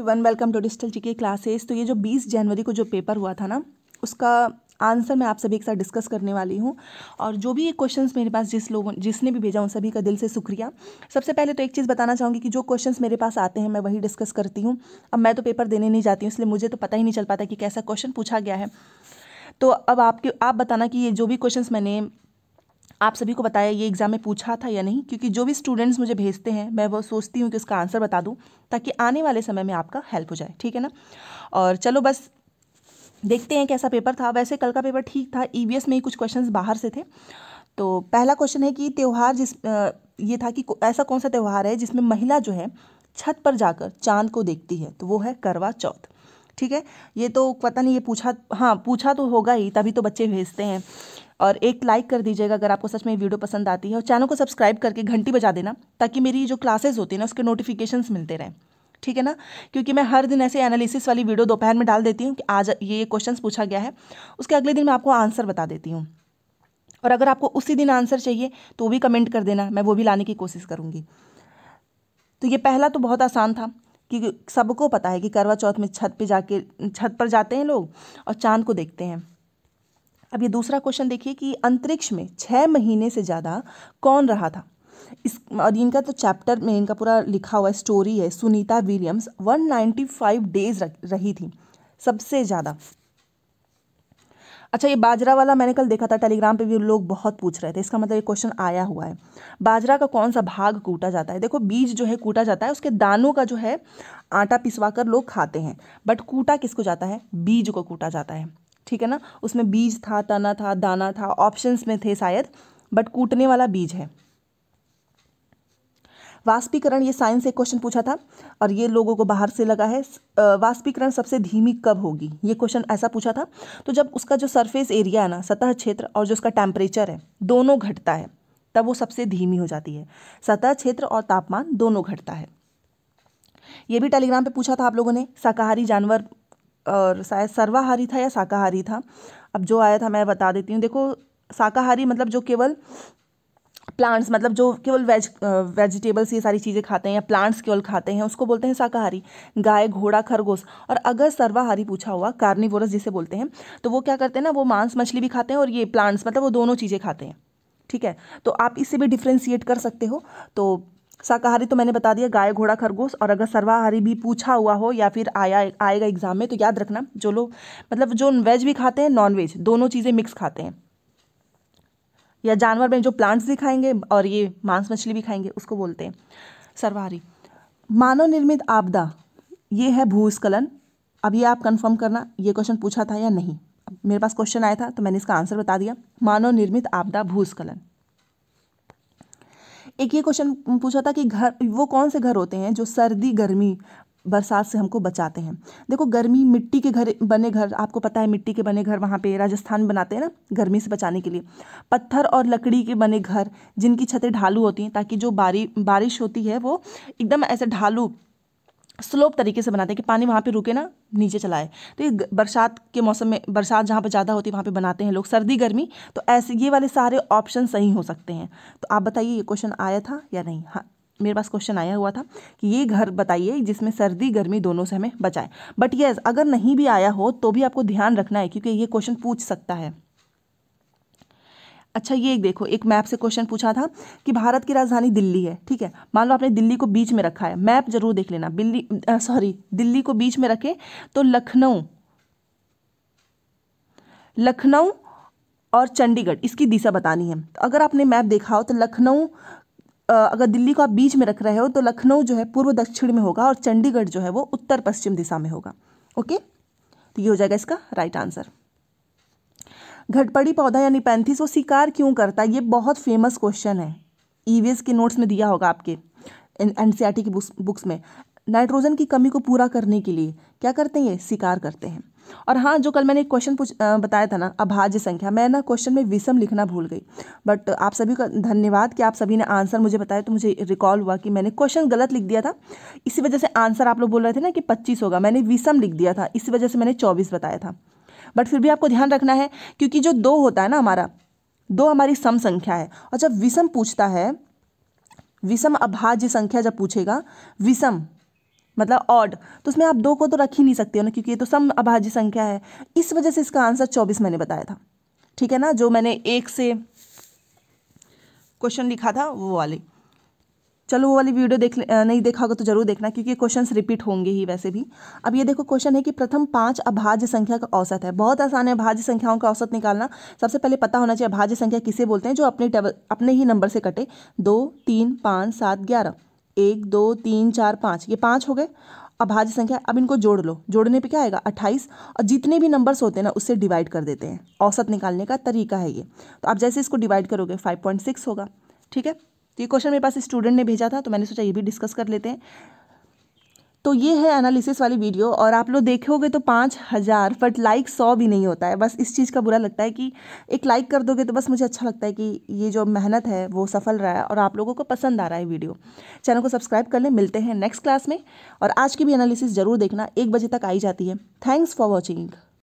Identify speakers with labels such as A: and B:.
A: everyone welcome to digital G K classes तो ये जो 20 जनवरी को जो पेपर हुआ था ना उसका आंसर मैं आप सभी के साथ डिस्कस करने वाली हूँ और जो भी ये क्वेश्चंस मेरे पास जिस लोगों जिसने भी भेजा उन सभी का दिल से शुक्रिया सबसे पहले तो एक चीज़ बताना चाहूँगी कि जो क्वेश्चंस मेरे पास आते हैं मैं वही डिस्कस करती हूँ अब मैं तो पेपर देने नहीं जाती हूँ इसलिए मुझे तो पता ही नहीं चल पाता कि कैसा क्वेश्चन पूछा गया है तो अब आपके आप बताना कि ये जो भी क्वेश्चंस मैंने आप सभी को बताया ये एग्ज़ाम में पूछा था या नहीं क्योंकि जो भी स्टूडेंट्स मुझे भेजते हैं मैं वो सोचती हूँ कि उसका आंसर बता दूँ ताकि आने वाले समय में आपका हेल्प हो जाए ठीक है ना और चलो बस देखते हैं कैसा पेपर था वैसे कल का पेपर ठीक था ई e में ही कुछ क्वेश्चन बाहर से थे तो पहला क्वेश्चन है कि त्यौहार जिस ये था कि ऐसा कौन सा त्यौहार है जिसमें महिला जो है छत पर जाकर चांद को देखती है तो वो है करवा चौथ ठीक है ये तो पता नहीं ये पूछा हाँ पूछा तो होगा ही तभी तो बच्चे भेजते हैं और एक लाइक कर दीजिएगा अगर आपको सच में वीडियो पसंद आती है और चैनल को सब्सक्राइब करके घंटी बजा देना ताकि मेरी जो क्लासेज होती है ना उसके नोटिफिकेशन मिलते रहें ठीक है ना क्योंकि मैं हर दिन ऐसे एनालिसिस वाली वीडियो दोपहर में डाल देती हूँ कि आज ये क्वेश्चन पूछा गया है उसके अगले दिन मैं आपको आंसर बता देती हूँ और अगर आपको उसी दिन आंसर चाहिए तो भी कमेंट कर देना मैं वो भी लाने की कोशिश करूँगी तो ये पहला तो बहुत आसान था कि सबको पता है कि करवा चौथ में छत पे जाके छत पर जाते हैं लोग और चांद को देखते हैं अब ये दूसरा क्वेश्चन देखिए कि अंतरिक्ष में छः महीने से ज़्यादा कौन रहा था इस और इनका तो चैप्टर में इनका पूरा लिखा हुआ है स्टोरी है सुनीता विलियम्स 195 डेज रही थी सबसे ज़्यादा अच्छा ये बाजरा वाला मैंने कल देखा था टेलीग्राम पे भी लोग बहुत पूछ रहे थे इसका मतलब ये क्वेश्चन आया हुआ है बाजरा का कौन सा भाग कूटा जाता है देखो बीज जो है कूटा जाता है उसके दानों का जो है आटा पिसवा कर लोग खाते हैं बट कूटा किसको जाता है बीज को कूटा जाता है ठीक है ना उसमें बीज था तना था दाना था ऑप्शंस में थे शायद बट कूटने वाला बीज है वाष्पीकरण ये साइंस से क्वेश्चन पूछा था और ये लोगों को बाहर से लगा है वाष्पीकरण सबसे धीमी कब होगी ये क्वेश्चन ऐसा पूछा था तो जब उसका जो सरफेस एरिया है ना सतह क्षेत्र और जो उसका टेम्परेचर है दोनों घटता है तब वो सबसे धीमी हो जाती है सतह क्षेत्र और तापमान दोनों घटता है ये भी टेलीग्राम पे पूछा था आप लोगों ने शाकाहारी जानवर और शायद सर्वाहारी था या शाकाहारी था अब जो आया था मैं बता देती हूँ देखो शाकाहारी मतलब जो केवल प्लांट्स मतलब जो केवल वेज वेजिटेबल्स ये सारी चीज़ें खाते हैं या प्लांट्स केवल खाते हैं उसको बोलते हैं शाकाहारी गाय घोड़ा खरगोश और अगर सर्वाहारी पूछा हुआ कार्निवोरस जिसे बोलते हैं तो वो क्या करते हैं ना वो मांस मछली भी खाते हैं और ये प्लांट्स मतलब वो दोनों चीज़ें खाते हैं ठीक है तो आप इससे भी डिफ्रेंशिएट कर सकते हो तो शाकाहारी तो मैंने बता दिया गाय घोड़ा खरगोश और अगर सर्वाहारी भी पूछा हुआ हो या फिर आया आएगा एग्जाम में तो याद रखना जो लोग मतलब जो वेज भी खाते हैं नॉन वेज दोनों चीज़ें मिक्स खाते हैं या जानवर में जो प्लांट्स भी खाएंगे और ये मांस मछली भी खाएंगे उसको बोलते हैं सर्वाहारी मानव निर्मित आपदा ये है भूस्खलन अब ये आप कन्फर्म करना ये क्वेश्चन पूछा था या नहीं मेरे पास क्वेश्चन आया था तो मैंने इसका आंसर बता दिया मानव निर्मित आपदा भूस्खलन एक ये क्वेश्चन पूछा था कि घर वो कौन से घर होते हैं जो सर्दी गर्मी बरसात से हमको बचाते हैं देखो गर्मी मिट्टी के घर बने घर आपको पता है मिट्टी के बने घर वहाँ पे राजस्थान बनाते हैं ना गर्मी से बचाने के लिए पत्थर और लकड़ी के बने घर जिनकी छतें ढालू होती हैं ताकि जो बारी बारिश होती है वो एकदम ऐसे ढालू स्लोप तरीके से बनाते हैं कि पानी वहाँ पे रुके ना नीचे चलाए तो ये बरसात के मौसम में बरसात जहाँ पे ज़्यादा होती है वहाँ पे बनाते हैं लोग सर्दी गर्मी तो ऐसे ये वाले सारे ऑप्शन सही हो सकते हैं तो आप बताइए ये क्वेश्चन आया था या नहीं हाँ मेरे पास क्वेश्चन आया हुआ था कि ये घर बताइए जिसमें सर्दी गर्मी दोनों से हमें बचाए बट येस अगर नहीं भी आया हो तो भी आपको ध्यान रखना है क्योंकि ये क्वेश्चन पूछ सकता है अच्छा ये एक देखो एक मैप से क्वेश्चन पूछा था कि भारत की राजधानी दिल्ली है ठीक है मान लो आपने दिल्ली को बीच में रखा है मैप जरूर देख लेना दिल्ली सॉरी दिल्ली को बीच में रखें तो लखनऊ लखनऊ और चंडीगढ़ इसकी दिशा बतानी है तो अगर आपने मैप देखा हो तो लखनऊ अगर दिल्ली को आप बीच में रख रहे हो तो लखनऊ जो है पूर्व दक्षिण में होगा और चंडीगढ़ जो है वो उत्तर पश्चिम दिशा में होगा ओके तो ये हो जाएगा इसका राइट आंसर घटपड़ी पौधा यानी पैंथिस वो शिकार क्यों करता है ये बहुत फेमस क्वेश्चन है ईवीएस e के नोट्स में दिया होगा आपके एन सी e की बुक्स में नाइट्रोजन की कमी को पूरा करने के लिए क्या करते हैं ये शिकार करते हैं और हाँ जो कल मैंने एक क्वेश्चन पूछ बताया था ना अभाज्य संख्या मैं ना क्वेश्चन में विषम लिखना भूल गई बट आप सभी का धन्यवाद कि आप सभी ने आंसर मुझे बताया तो मुझे रिकॉल हुआ कि मैंने क्वेश्चन गलत लिख दिया था इसी वजह से आंसर आप लोग बोल रहे थे ना कि पच्चीस होगा मैंने विषम लिख दिया था इसी वजह से मैंने चौबीस बताया था बट फिर भी आपको ध्यान रखना है क्योंकि जो दो होता है ना हमारा दो हमारी सम संख्या है और जब विषम पूछता है विषम अभाज्य संख्या जब पूछेगा विषम मतलब ऑड तो उसमें आप दो को तो रख ही नहीं सकते हो ना क्योंकि ये तो सम अभाज्य संख्या है इस वजह से इसका आंसर चौबीस मैंने बताया था ठीक है ना जो मैंने एक से क्वेश्चन लिखा था वो वाले चलो वो वाली वीडियो देख नहीं देखा होगा तो जरूर देखना क्योंकि क्वेश्चन रिपीट होंगे ही वैसे भी अब ये देखो क्वेश्चन है कि प्रथम पाँच अभाज्य संख्या का औसत है बहुत आसान है अभाज्य संख्याओं का औसत निकालना सबसे पहले पता होना चाहिए अभाज्य संख्या किसे बोलते हैं जो अपने अपने ही नंबर से कटे दो तीन पाँच सात ग्यारह एक दो तीन चार पाँच ये पाँच हो गए अभाज्य संख्या अब इनको जोड़ लो जोड़ने पे क्या आएगा अट्ठाईस और जितने भी नंबर्स होते हैं ना उससे डिवाइड कर देते हैं औसत निकालने का तरीका है ये तो आप जैसे इसको डिवाइड करोगे फाइव पॉइंट सिक्स होगा ठीक है तो ये क्वेश्चन मेरे पास स्टूडेंट ने भेजा था तो मैंने सोचा ये भी डिस्कस कर लेते हैं तो ये है एनालिसिस वाली वीडियो और आप लोग देखोगे तो पाँच हज़ार बट लाइक सौ भी नहीं होता है बस इस चीज़ का बुरा लगता है कि एक लाइक कर दोगे तो बस मुझे अच्छा लगता है कि ये जो मेहनत है वो सफल रहा है और आप लोगों को पसंद आ रहा है वीडियो चैनल को सब्सक्राइब कर लें मिलते हैं नेक्स्ट क्लास में और आज की भी एनालिसिस ज़रूर देखना एक बजे तक आई जाती है थैंक्स फॉर वॉचिंग